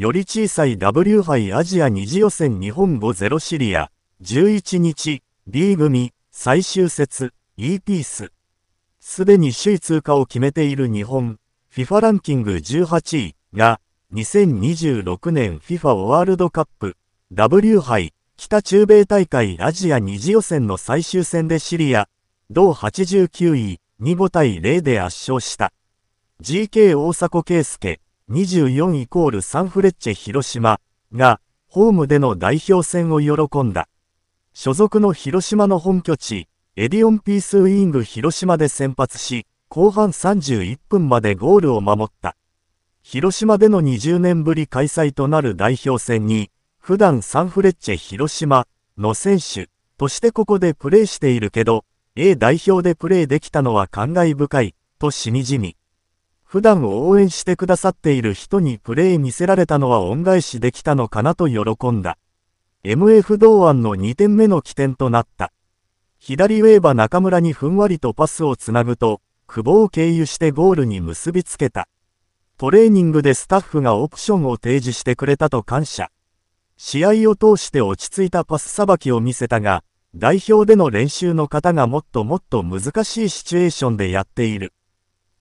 より小さい W 杯アジア2次予選日本語0シリア、11日、B 組、最終節、E ピース。すでに首位通過を決めている日本、FIFA ランキング18位が、2026年 FIFA ワールドカップ、W 杯、北中米大会アジア2次予選の最終戦でシリア、同89位、25対0で圧勝した。GK 大迫圭介、24イコールサンフレッチェ広島がホームでの代表戦を喜んだ。所属の広島の本拠地、エディオンピースウィング広島で先発し、後半31分までゴールを守った。広島での20年ぶり開催となる代表戦に、普段サンフレッチェ広島の選手としてここでプレーしているけど、A 代表でプレーできたのは感慨深いとしみじみ普段応援してくださっている人にプレイ見せられたのは恩返しできたのかなと喜んだ。MF 同案の2点目の起点となった。左ウェーバ中村にふんわりとパスをつなぐと、久保を経由してゴールに結びつけた。トレーニングでスタッフがオプションを提示してくれたと感謝。試合を通して落ち着いたパスさばきを見せたが、代表での練習の方がもっともっと難しいシチュエーションでやっている。